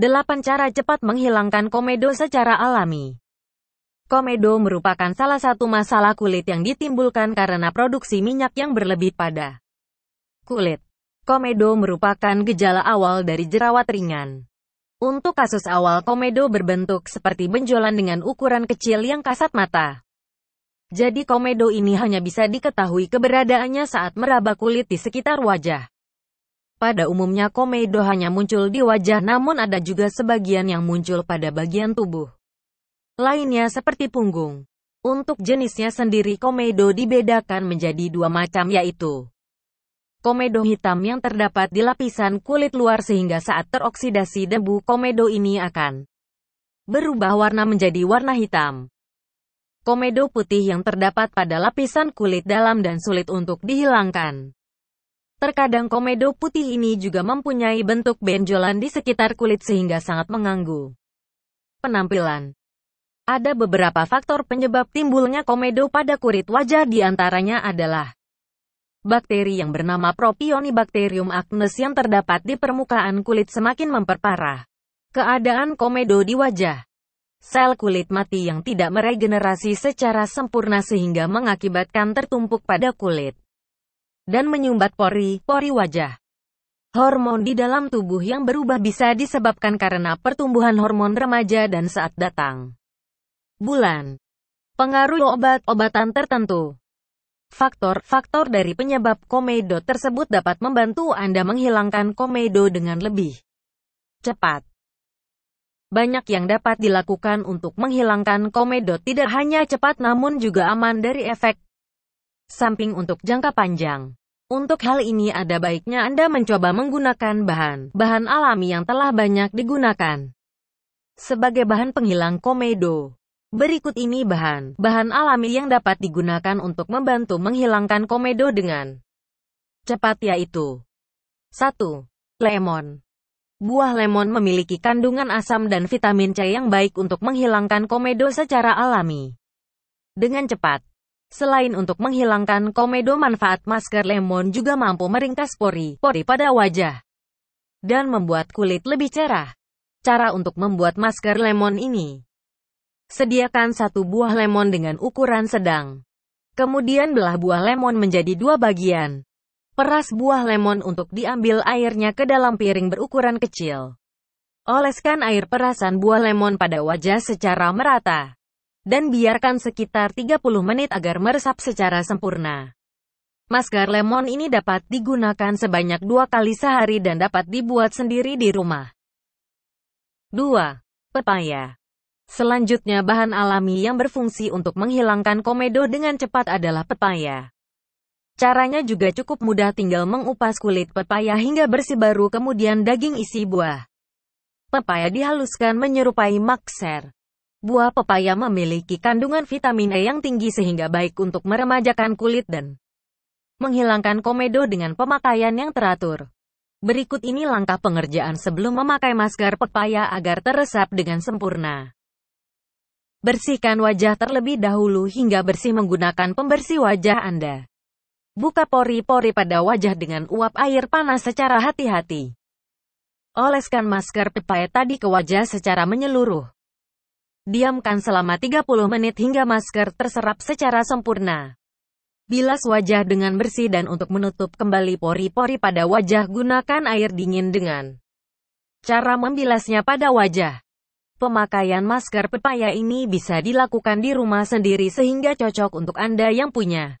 8 cara cepat menghilangkan komedo secara alami. Komedo merupakan salah satu masalah kulit yang ditimbulkan karena produksi minyak yang berlebih pada kulit. Komedo merupakan gejala awal dari jerawat ringan. Untuk kasus awal komedo berbentuk seperti benjolan dengan ukuran kecil yang kasat mata. Jadi komedo ini hanya bisa diketahui keberadaannya saat meraba kulit di sekitar wajah. Pada umumnya komedo hanya muncul di wajah namun ada juga sebagian yang muncul pada bagian tubuh. Lainnya seperti punggung. Untuk jenisnya sendiri komedo dibedakan menjadi dua macam yaitu Komedo hitam yang terdapat di lapisan kulit luar sehingga saat teroksidasi debu komedo ini akan berubah warna menjadi warna hitam. Komedo putih yang terdapat pada lapisan kulit dalam dan sulit untuk dihilangkan. Terkadang komedo putih ini juga mempunyai bentuk benjolan di sekitar kulit sehingga sangat mengganggu penampilan. Ada beberapa faktor penyebab timbulnya komedo pada kulit wajah diantaranya adalah Bakteri yang bernama Propionibacterium acnes yang terdapat di permukaan kulit semakin memperparah keadaan komedo di wajah. Sel kulit mati yang tidak meregenerasi secara sempurna sehingga mengakibatkan tertumpuk pada kulit dan menyumbat pori-pori wajah. Hormon di dalam tubuh yang berubah bisa disebabkan karena pertumbuhan hormon remaja dan saat datang bulan. Pengaruh obat-obatan tertentu. Faktor-faktor dari penyebab komedo tersebut dapat membantu Anda menghilangkan komedo dengan lebih cepat. Banyak yang dapat dilakukan untuk menghilangkan komedo tidak hanya cepat namun juga aman dari efek samping untuk jangka panjang. Untuk hal ini ada baiknya Anda mencoba menggunakan bahan-bahan alami yang telah banyak digunakan sebagai bahan penghilang komedo. Berikut ini bahan-bahan alami yang dapat digunakan untuk membantu menghilangkan komedo dengan cepat yaitu 1. Lemon Buah lemon memiliki kandungan asam dan vitamin C yang baik untuk menghilangkan komedo secara alami. Dengan cepat, Selain untuk menghilangkan komedo manfaat masker lemon juga mampu meringkas pori-pori pada wajah dan membuat kulit lebih cerah. Cara untuk membuat masker lemon ini Sediakan satu buah lemon dengan ukuran sedang. Kemudian belah buah lemon menjadi dua bagian. Peras buah lemon untuk diambil airnya ke dalam piring berukuran kecil. Oleskan air perasan buah lemon pada wajah secara merata dan biarkan sekitar 30 menit agar meresap secara sempurna. Masker lemon ini dapat digunakan sebanyak dua kali sehari dan dapat dibuat sendiri di rumah. 2. Pepaya Selanjutnya bahan alami yang berfungsi untuk menghilangkan komedo dengan cepat adalah pepaya. Caranya juga cukup mudah tinggal mengupas kulit pepaya hingga bersih baru kemudian daging isi buah. Pepaya dihaluskan menyerupai makser. Buah pepaya memiliki kandungan vitamin E yang tinggi sehingga baik untuk meremajakan kulit dan menghilangkan komedo dengan pemakaian yang teratur. Berikut ini langkah pengerjaan sebelum memakai masker pepaya agar teresap dengan sempurna. Bersihkan wajah terlebih dahulu hingga bersih menggunakan pembersih wajah Anda. Buka pori-pori pada wajah dengan uap air panas secara hati-hati. Oleskan masker pepaya tadi ke wajah secara menyeluruh. Diamkan selama 30 menit hingga masker terserap secara sempurna. Bilas wajah dengan bersih dan untuk menutup kembali pori-pori pada wajah gunakan air dingin dengan cara membilasnya pada wajah. Pemakaian masker pepaya ini bisa dilakukan di rumah sendiri sehingga cocok untuk Anda yang punya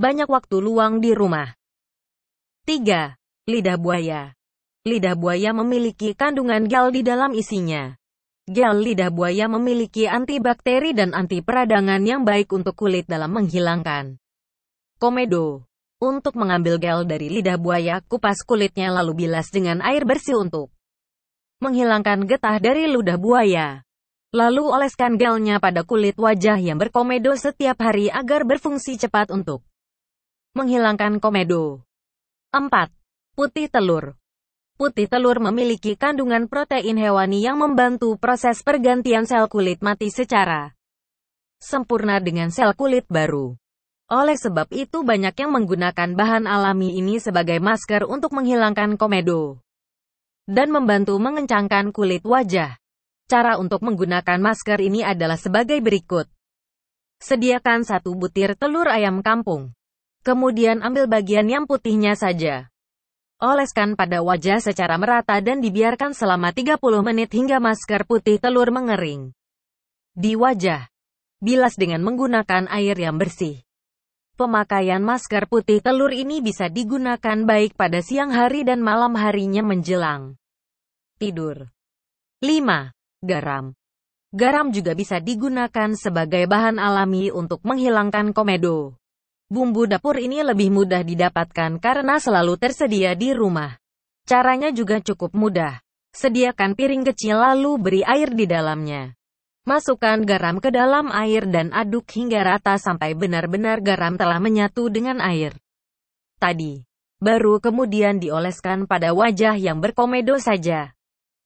banyak waktu luang di rumah. 3. Lidah buaya Lidah buaya memiliki kandungan gal di dalam isinya. Gel lidah buaya memiliki antibakteri dan anti peradangan yang baik untuk kulit dalam menghilangkan komedo. Untuk mengambil gel dari lidah buaya, kupas kulitnya lalu bilas dengan air bersih untuk menghilangkan getah dari ludah buaya. Lalu oleskan gelnya pada kulit wajah yang berkomedo setiap hari agar berfungsi cepat untuk menghilangkan komedo. 4. Putih telur Putih telur memiliki kandungan protein hewani yang membantu proses pergantian sel kulit mati secara sempurna dengan sel kulit baru. Oleh sebab itu banyak yang menggunakan bahan alami ini sebagai masker untuk menghilangkan komedo dan membantu mengencangkan kulit wajah. Cara untuk menggunakan masker ini adalah sebagai berikut. Sediakan satu butir telur ayam kampung. Kemudian ambil bagian yang putihnya saja. Oleskan pada wajah secara merata dan dibiarkan selama 30 menit hingga masker putih telur mengering. Di wajah, bilas dengan menggunakan air yang bersih. Pemakaian masker putih telur ini bisa digunakan baik pada siang hari dan malam harinya menjelang tidur. 5. Garam Garam juga bisa digunakan sebagai bahan alami untuk menghilangkan komedo. Bumbu dapur ini lebih mudah didapatkan karena selalu tersedia di rumah. Caranya juga cukup mudah. Sediakan piring kecil lalu beri air di dalamnya. Masukkan garam ke dalam air dan aduk hingga rata sampai benar-benar garam telah menyatu dengan air. Tadi, baru kemudian dioleskan pada wajah yang berkomedo saja.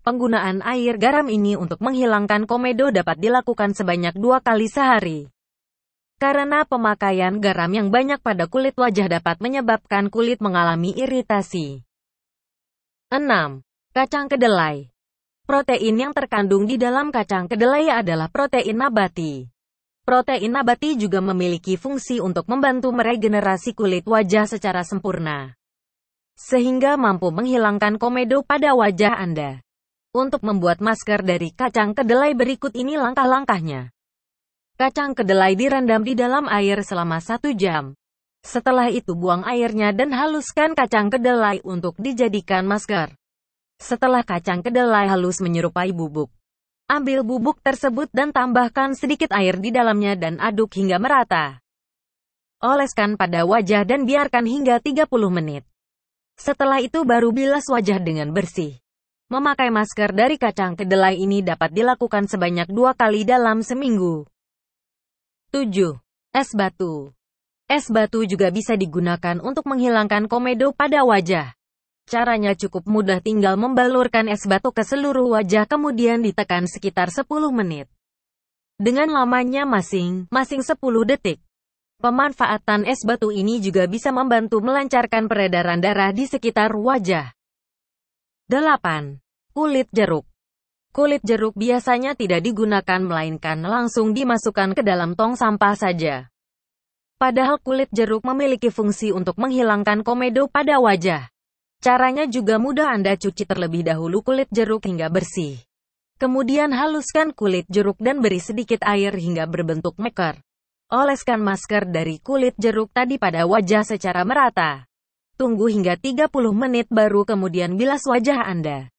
Penggunaan air garam ini untuk menghilangkan komedo dapat dilakukan sebanyak dua kali sehari. Karena pemakaian garam yang banyak pada kulit wajah dapat menyebabkan kulit mengalami iritasi. 6. Kacang kedelai Protein yang terkandung di dalam kacang kedelai adalah protein nabati. Protein nabati juga memiliki fungsi untuk membantu meregenerasi kulit wajah secara sempurna. Sehingga mampu menghilangkan komedo pada wajah Anda. Untuk membuat masker dari kacang kedelai berikut ini langkah-langkahnya. Kacang kedelai direndam di dalam air selama satu jam. Setelah itu buang airnya dan haluskan kacang kedelai untuk dijadikan masker. Setelah kacang kedelai halus menyerupai bubuk, ambil bubuk tersebut dan tambahkan sedikit air di dalamnya dan aduk hingga merata. Oleskan pada wajah dan biarkan hingga 30 menit. Setelah itu baru bilas wajah dengan bersih. Memakai masker dari kacang kedelai ini dapat dilakukan sebanyak dua kali dalam seminggu. 7. Es batu. Es batu juga bisa digunakan untuk menghilangkan komedo pada wajah. Caranya cukup mudah tinggal membalurkan es batu ke seluruh wajah kemudian ditekan sekitar 10 menit. Dengan lamanya masing-masing 10 detik. Pemanfaatan es batu ini juga bisa membantu melancarkan peredaran darah di sekitar wajah. 8. Kulit jeruk Kulit jeruk biasanya tidak digunakan melainkan langsung dimasukkan ke dalam tong sampah saja. Padahal kulit jeruk memiliki fungsi untuk menghilangkan komedo pada wajah. Caranya juga mudah Anda cuci terlebih dahulu kulit jeruk hingga bersih. Kemudian haluskan kulit jeruk dan beri sedikit air hingga berbentuk meker. Oleskan masker dari kulit jeruk tadi pada wajah secara merata. Tunggu hingga 30 menit baru kemudian bilas wajah Anda.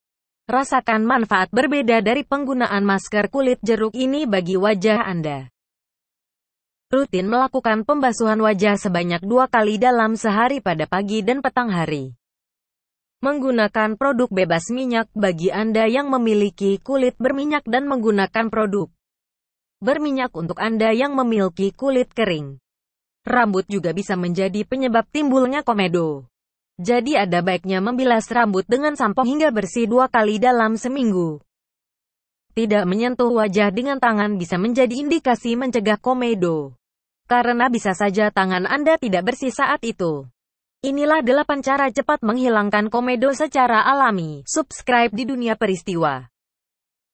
Rasakan manfaat berbeda dari penggunaan masker kulit jeruk ini bagi wajah Anda. Rutin melakukan pembasuhan wajah sebanyak dua kali dalam sehari pada pagi dan petang hari. Menggunakan produk bebas minyak bagi Anda yang memiliki kulit berminyak dan menggunakan produk berminyak untuk Anda yang memiliki kulit kering. Rambut juga bisa menjadi penyebab timbulnya komedo. Jadi ada baiknya membilas rambut dengan sampo hingga bersih dua kali dalam seminggu. Tidak menyentuh wajah dengan tangan bisa menjadi indikasi mencegah komedo. Karena bisa saja tangan Anda tidak bersih saat itu. Inilah delapan cara cepat menghilangkan komedo secara alami. Subscribe di dunia peristiwa.